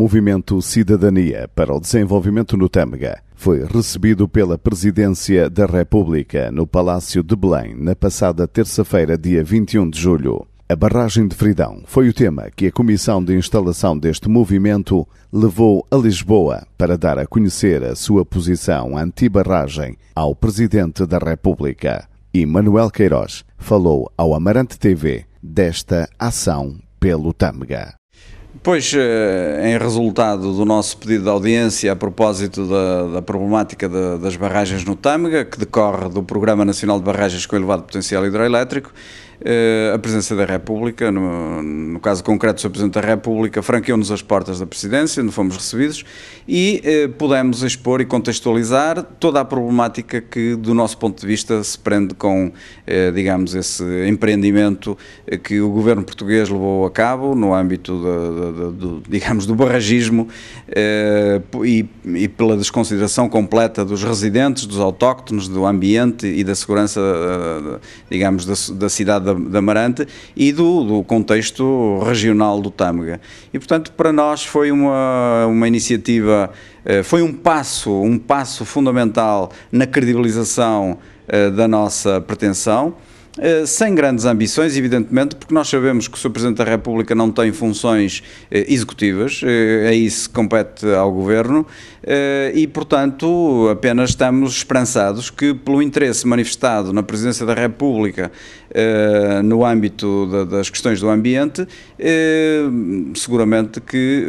Movimento Cidadania para o Desenvolvimento no Tâmega foi recebido pela Presidência da República no Palácio de Belém na passada terça-feira, dia 21 de julho. A barragem de Fridão foi o tema que a comissão de instalação deste movimento levou a Lisboa para dar a conhecer a sua posição anti-barragem ao Presidente da República. E Manuel Queiroz falou ao Amarante TV desta ação pelo Tâmega. Pois, eh, em resultado do nosso pedido de audiência a propósito da, da problemática de, das barragens no Tâmega, que decorre do Programa Nacional de Barragens com Elevado Potencial Hidroelétrico, eh, a presença da República, no, no caso concreto, o Presidente da República franqueou-nos as portas da presidência, onde fomos recebidos e eh, pudemos expor e contextualizar toda a problemática que, do nosso ponto de vista, se prende com, eh, digamos, esse empreendimento eh, que o governo português levou a cabo no âmbito, do, digamos, do barragismo eh, e, e pela desconsideração completa dos residentes, dos autóctonos, do ambiente e da segurança, eh, digamos, da, da cidade da, da Marante e do, do, contexto regional do Tâmega. E, portanto, para nós foi uma, uma iniciativa, eh, foi um passo, um passo fundamental na credibilização eh, da nossa pretensão eh, sem grandes ambições, evidentemente, porque nós sabemos que o Sr. Presidente da República não tem funções eh, executivas, aí eh, é se compete ao Governo, e, portanto, apenas estamos esperançados que, pelo interesse manifestado na Presidência da República no âmbito das questões do ambiente, seguramente que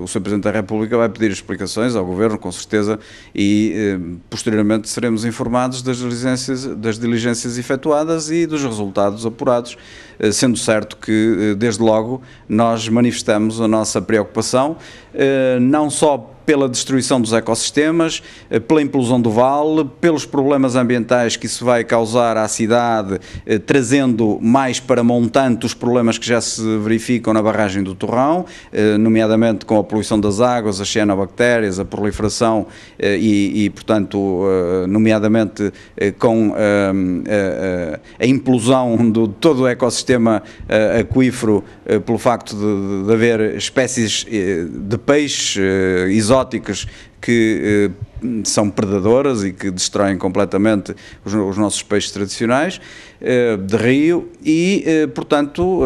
o Sr. Presidente da República vai pedir explicações ao Governo, com certeza, e posteriormente seremos informados das diligências, das diligências efetuadas efetuadas e dos resultados apurados, eh, sendo certo que, eh, desde logo, nós manifestamos a nossa preocupação, eh, não só pela destruição dos ecossistemas, eh, pela implosão do vale, pelos problemas ambientais que isso vai causar à cidade, eh, trazendo mais para montante os problemas que já se verificam na barragem do Torrão, eh, nomeadamente com a poluição das águas, as cianobactérias, a proliferação e, e portanto, nomeadamente com a implosão de todo o ecossistema aquífero pelo facto de, de haver espécies de peixe isoladas exóticas que eh, são predadoras e que destroem completamente os, os nossos peixes tradicionais eh, de rio e, eh, portanto,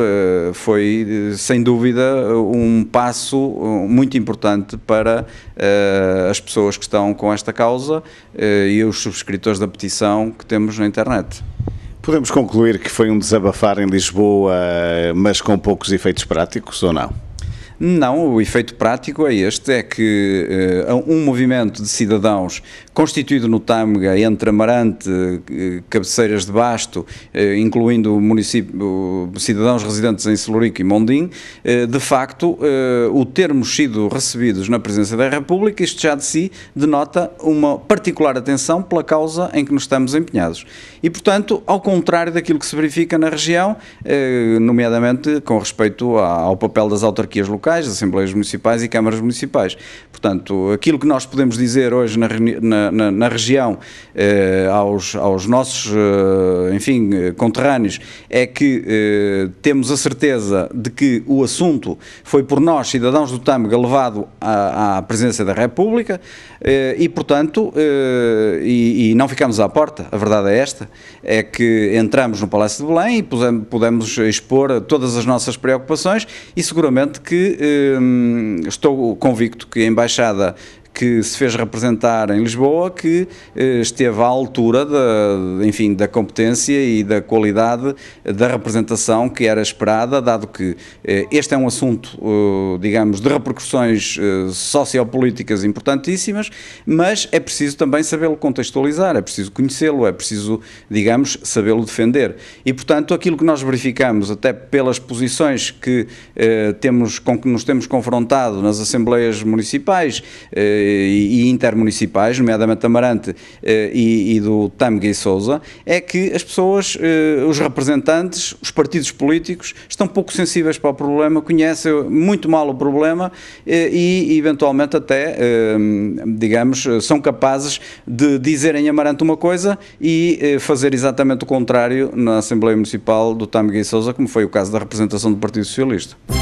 foi sem dúvida um passo muito importante para as pessoas que estão com esta causa e os subscritores da petição que temos na internet. Podemos concluir que foi um desabafar em Lisboa, mas com poucos efeitos práticos ou não? Não, o efeito prático é este, é que uh, um movimento de cidadãos constituído no Tâmega, entre Amarante, uh, Cabeceiras de Basto, uh, incluindo o município, cidadãos residentes em Celurico e Mondim, de facto, o termos sido recebidos na presença da República, isto já de si denota uma particular atenção pela causa em que nos estamos empenhados. E, portanto, ao contrário daquilo que se verifica na região, nomeadamente com respeito ao papel das autarquias locais, locais, assembleias municipais e câmaras municipais. Portanto, aquilo que nós podemos dizer hoje na, na, na, na região eh, aos, aos nossos, eh, enfim, eh, conterrâneos, é que eh, temos a certeza de que o assunto foi por nós, cidadãos do Tâmega, levado à, à presença da República eh, e, portanto, eh, e, e, não ficamos à porta, a verdade é esta, é que entramos no Palácio de Belém e pudemos expor todas as nossas preocupações e seguramente que Hum, estou convicto que a Embaixada que se fez representar em Lisboa, que eh, esteve à altura da, enfim, da competência e da qualidade da representação que era esperada, dado que eh, este é um assunto, eh, digamos, de repercussões sociopolíticas importantíssimas, mas é preciso também sabê-lo contextualizar, é preciso conhecê-lo, é preciso, digamos, sabê-lo defender. E, portanto, aquilo que nós verificamos, até pelas posições que temos, com que nos temos confrontado nas assembleias municipais, eh, e intermunicipais, nomeadamente de Amarante eh, e, e do Tâmega e Souza, é que as pessoas, eh, os representantes, os partidos políticos, estão pouco sensíveis para o problema, conhecem muito mal o problema e, eventualmente, até, digamos, são capazes de dizer em Amarante uma coisa e fazer exatamente o contrário na Assembleia Municipal do Tâmega e Souza, como foi o caso da representação do Partido Socialista.